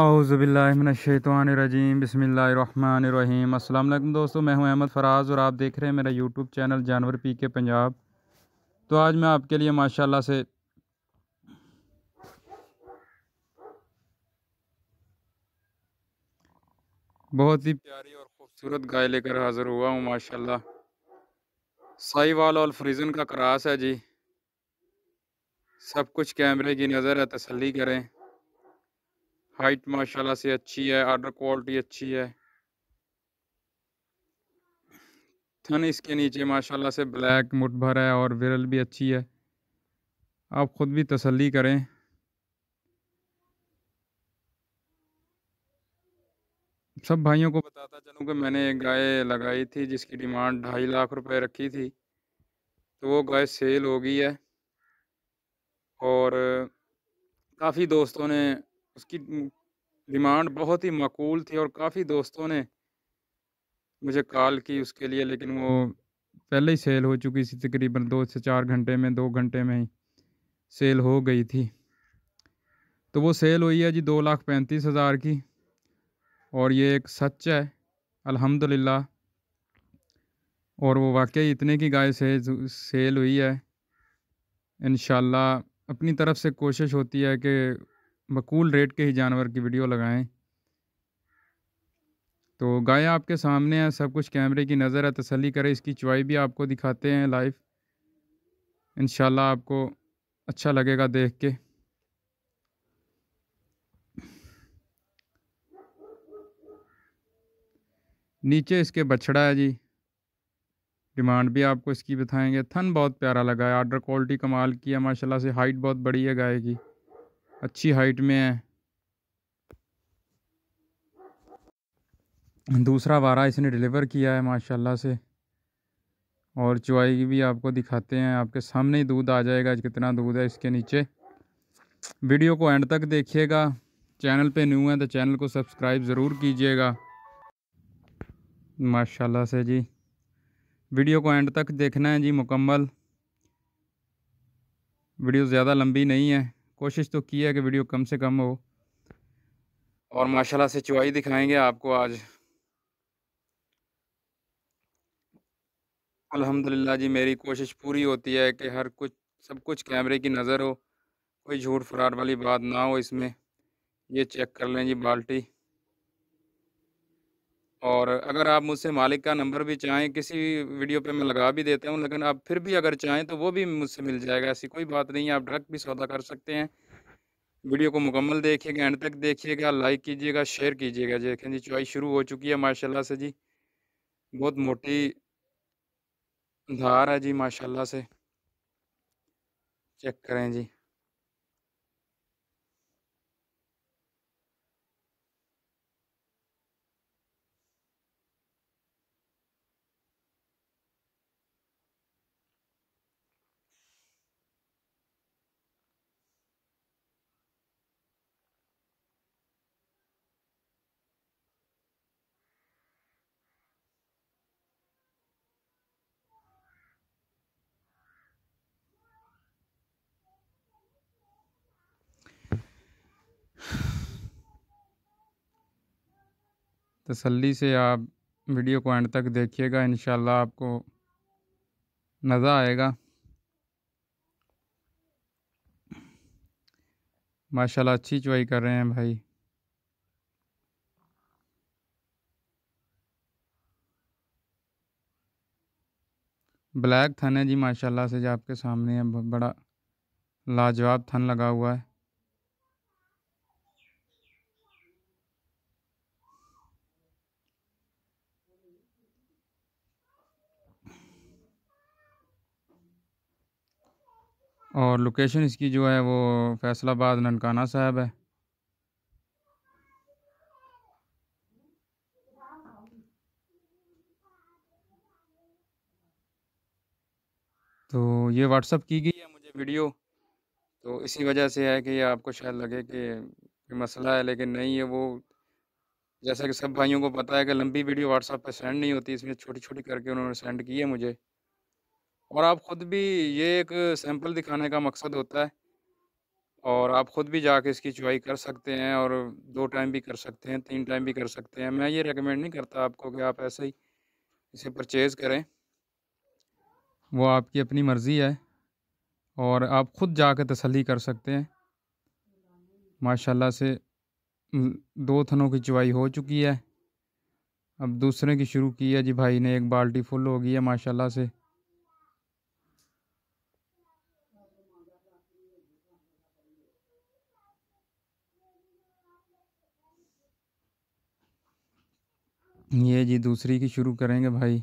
अज़बिल्लाशैतवानरजीम बसमीम असल दोस्तों मैं हूं अहमद फराज़ और आप देख रहे हैं मेरा यूट्यूब चैनल जानवर पी के पंजाब तो आज मैं आपके लिए माशाल्लाह से बहुत ही प्यारी और ख़ूबसूरत गाय लेकर हाज़िर हुआ हूँ माशाल्लाह साईवाल और फ्रीज़न का क्रास है जी सब कुछ कैमरे की नज़र है तसली करें हाइट माशाल्लाह से अच्छी है आर्डर क्वालिटी अच्छी है थन इसके नीचे माशाल्लाह से ब्लैक मुठ भर है और विरल भी अच्छी है आप ख़ुद भी तसल्ली करें सब भाइयों को बताता चलूँ कि मैंने एक गाय लगाई थी जिसकी डिमांड ढाई लाख रुपए रखी थी तो वो गाय सेल हो गई है और काफ़ी दोस्तों ने उसकी डिमांड बहुत ही मकूल थी और काफ़ी दोस्तों ने मुझे कॉल की उसके लिए लेकिन वो पहले ही सेल हो चुकी थी तकरीबन दो से चार घंटे में दो घंटे में ही सेल हो गई थी तो वो सेल हुई है जी दो लाख पैंतीस हज़ार की और ये एक सच है अल्हम्दुलिल्लाह और वो वाकई इतने की गाय से सेल हुई है इन अपनी तरफ से कोशिश होती है कि मकूल रेट के ही जानवर की वीडियो लगाएं तो गाय आपके सामने है सब कुछ कैमरे की नज़र है तसली करें इसकी चुवाई भी आपको दिखाते हैं लाइव इन आपको अच्छा लगेगा देख के नीचे इसके बछड़ा है जी डिमांड भी आपको इसकी बताएंगे थन बहुत प्यारा लगा है आर्डर क्वालिटी कमाल की है माशाल्लाह से हाइट बहुत बड़ी है गाय की अच्छी हाइट में है दूसरा वारा इसने डिलीवर किया है माशाल्लाह से और चुवाई भी आपको दिखाते हैं आपके सामने ही दूध आ जाएगा कितना दूध है इसके नीचे वीडियो को एंड तक देखिएगा चैनल पे न्यू है तो चैनल को सब्सक्राइब ज़रूर कीजिएगा माशाल्लाह से जी वीडियो को एंड तक देखना है जी मुकम्मल वीडियो ज़्यादा लंबी नहीं है कोशिश तो की है कि वीडियो कम से कम हो और माशाल्लाह से चुवाई दिखाएंगे आपको आज अल्हम्दुलिल्लाह जी मेरी कोशिश पूरी होती है कि हर कुछ सब कुछ कैमरे की नज़र हो कोई झूठ फरार वाली बात ना हो इसमें ये चेक कर लें जी बाल्टी और अगर आप मुझसे मालिक का नंबर भी चाहें किसी वीडियो पे मैं लगा भी देता हूँ लेकिन आप फिर भी अगर चाहें तो वो भी मुझसे मिल जाएगा ऐसी कोई बात नहीं है आप डायरेक्ट भी सौदा कर सकते हैं वीडियो को मुकम्मल देखिएगा एंड तक देखिएगा लाइक कीजिएगा शेयर कीजिएगा देखें जी चॉइस शुरू हो चुकी है माशाला से जी बहुत मोटी धार है जी माशाला से चेक करें जी तसल्ली से आप वीडियो को एंड तक देखिएगा इन आपको मज़ा आएगा माशाल्लाह अच्छी चुवाई कर रहे हैं भाई ब्लैक थन है जी माशाल्लाह से जो आपके सामने है बड़ा लाजवाब थन लगा हुआ है और लोकेशन इसकी जो है वो फैसलाबाद ननकाना साहब है तो ये व्हाट्सअप की गई है मुझे वीडियो तो इसी वजह से है कि ये आपको शायद लगे कि मसला है लेकिन नहीं है वो जैसा कि सब भाइयों को पता है कि लंबी वीडियो व्हाट्सअप पे सेंड नहीं होती इसमें छोटी छोटी करके उन्होंने सेंड की है मुझे और आप खुद भी ये एक सैंपल दिखाने का मकसद होता है और आप खुद भी जाके इसकी चुवाई कर सकते हैं और दो टाइम भी कर सकते हैं तीन टाइम भी कर सकते हैं मैं ये रेकमेंड नहीं करता आपको कि आप ऐसे ही इसे परचेज़ करें वो आपकी अपनी मर्ज़ी है और आप ख़ुद जा कर तसली कर सकते हैं माशाल्लाह से दो थनों की चुवाई हो चुकी है अब दूसरे की शुरू की है जी भाई ने एक बाल्टी फुल हो गई है माशाल्लाह से ये जी दूसरी की शुरू करेंगे भाई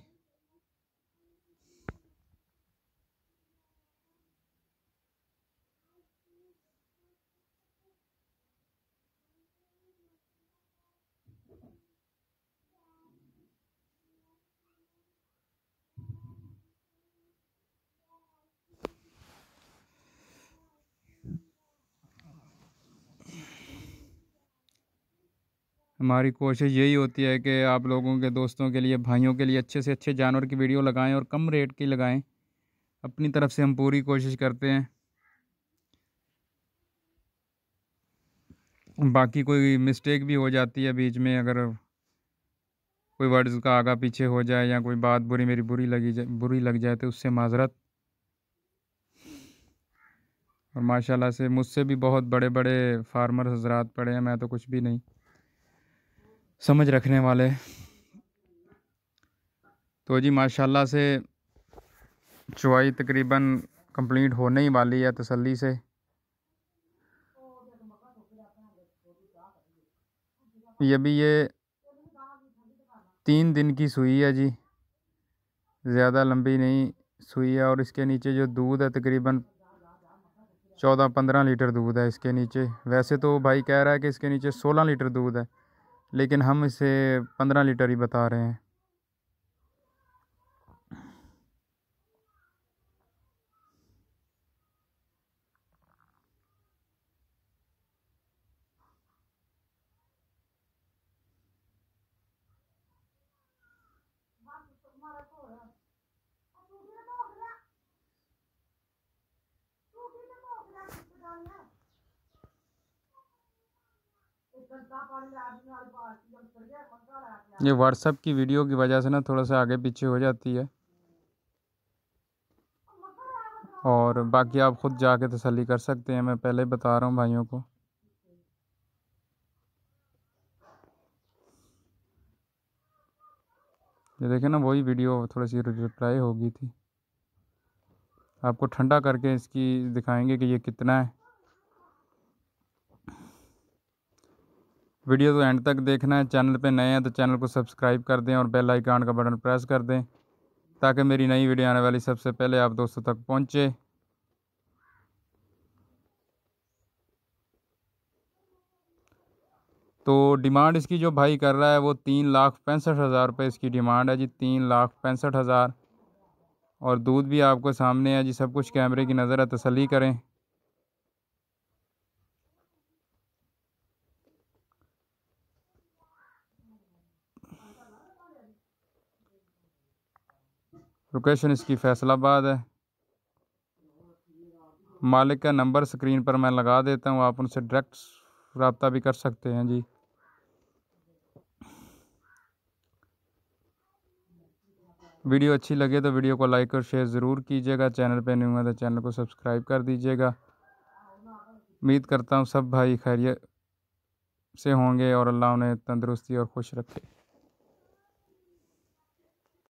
हमारी कोशिश यही होती है कि आप लोगों के दोस्तों के लिए भाइयों के लिए अच्छे से अच्छे जानवर की वीडियो लगाएं और कम रेट की लगाएं अपनी तरफ से हम पूरी कोशिश करते हैं बाकी कोई मिस्टेक भी हो जाती है बीच में अगर कोई वर्ड्स का आगा पीछे हो जाए या कोई बात बुरी मेरी बुरी लगी जाए बुरी लग जाए तो उससे माजरत और माशाल्लाह से मुझसे भी बहुत बड़े बड़े फार्मर हजरात पड़े हैं मैं तो कुछ भी नहीं समझ रखने वाले तो जी माशाल्लाह से चुवाई तकरीबन कंप्लीट होने ही वाली है तसल्ली से ये भी ये तीन दिन की सुई है जी ज़्यादा लंबी नहीं सुई है और इसके नीचे जो दूध है तकरीबन चौदह पंद्रह लीटर दूध है इसके नीचे वैसे तो भाई कह रहा है कि इसके नीचे सोलह लीटर दूध है लेकिन हम इसे पंद्रह लीटर ही बता रहे हैं ये व्हाट्सएप की वीडियो की वजह से ना थोड़ा सा आगे पीछे हो जाती है और बाकी आप ख़ुद जाके तसली कर सकते हैं मैं पहले बता रहा हूँ भाइयों को ये देखे ना वही वीडियो थोड़ी सी रिप्लाई होगी थी आपको ठंडा करके इसकी दिखाएंगे कि ये कितना है वीडियो को तो एंड तक देखना है चैनल पे नए हैं तो चैनल को सब्सक्राइब कर दें और बेल आइकान का बटन प्रेस कर दें ताकि मेरी नई वीडियो आने वाली सबसे पहले आप दोस्तों तक पहुँचे तो डिमांड इसकी जो भाई कर रहा है वो तीन लाख पैंसठ हज़ार रुपये इसकी डिमांड है जी तीन लाख पैंसठ हज़ार और दूध भी आपको सामने है जी सब कुछ कैमरे की नज़र है तसली करें लोकेशन इसकी फैसलाबाद है मालिक का नंबर स्क्रीन पर मैं लगा देता हूँ आप उनसे डायरेक्ट रबता भी कर सकते हैं जी वीडियो अच्छी लगे तो वीडियो को लाइक और शेयर ज़रूर कीजिएगा चैनल पे नहीं हुआ तो चैनल को सब्सक्राइब कर दीजिएगा उम्मीद करता हूँ सब भाई खैरियत से होंगे और अल्लाह उन्हें तंदुरुस्ती और खुश रखे